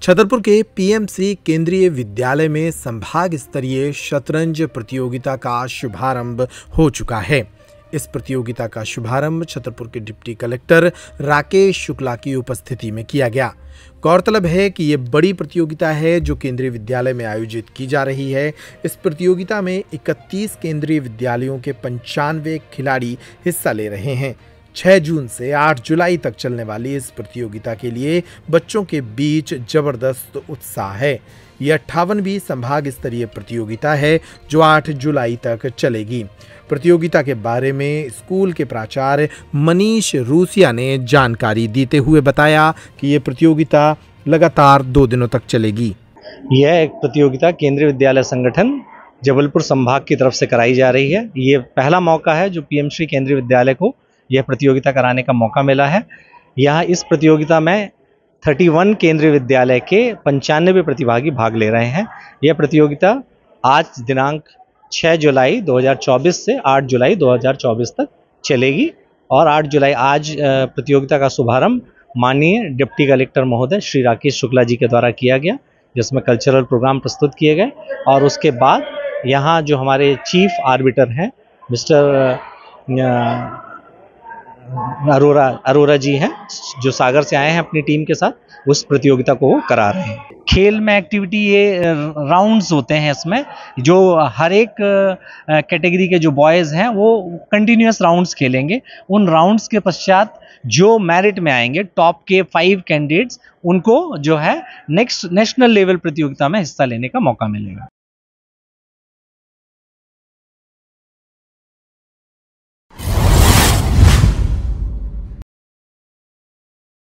छतरपुर के पीएमसी केंद्रीय विद्यालय में संभाग स्तरीय शतरंज प्रतियोगिता का शुभारंभ हो चुका है इस प्रतियोगिता का शुभारंभ छतरपुर के डिप्टी कलेक्टर राकेश शुक्ला की उपस्थिति में किया गया गौरतलब है कि ये बड़ी प्रतियोगिता है जो केंद्रीय विद्यालय में आयोजित की जा रही है इस प्रतियोगिता में 31 केंद्रीय विद्यालयों के पंचानवे खिलाड़ी हिस्सा ले रहे हैं छह जून से आठ जुलाई तक चलने वाली इस प्रतियोगिता के लिए बच्चों के बीच जबरदस्त उत्साह है यह अट्ठावनवीं संभाग स्तरीय प्रतियोगिता है जो आठ जुलाई तक चलेगी प्रतियोगिता के बारे में स्कूल के प्राचार्य मनीष रूसिया ने जानकारी देते हुए बताया कि ये प्रतियोगिता लगातार दो दिनों तक चलेगी यह एक प्रतियोगिता केंद्रीय विद्यालय संगठन जबलपुर संभाग की तरफ से कराई जा रही है ये पहला मौका है जो पीएमसी केंद्रीय विद्यालय को यह प्रतियोगिता कराने का मौका मिला है यहाँ इस प्रतियोगिता में 31 केंद्रीय विद्यालय के पंचानवे प्रतिभागी भाग ले रहे हैं यह प्रतियोगिता आज दिनांक 6 जुलाई 2024 से 8 जुलाई 2024 तक चलेगी और 8 जुलाई आज प्रतियोगिता का शुभारंभ माननीय डिप्टी कलेक्टर महोदय श्री राकेश शुक्ला जी के द्वारा किया गया जिसमें कल्चरल प्रोग्राम प्रस्तुत किए गए और उसके बाद यहाँ जो हमारे चीफ आर्बिटर हैं मिस्टर अरोरा अरोरा जी हैं जो सागर से आए हैं अपनी टीम के साथ उस प्रतियोगिता को वो करा रहे हैं खेल में एक्टिविटी ये राउंड्स होते हैं इसमें जो हर एक कैटेगरी के जो बॉयज़ हैं वो कंटिन्यूस राउंड्स खेलेंगे उन राउंड्स के पश्चात जो मेरिट में आएंगे टॉप के फाइव कैंडिडेट्स उनको जो है नेक्स्ट नेशनल लेवल प्रतियोगिता में हिस्सा लेने का मौका मिलेगा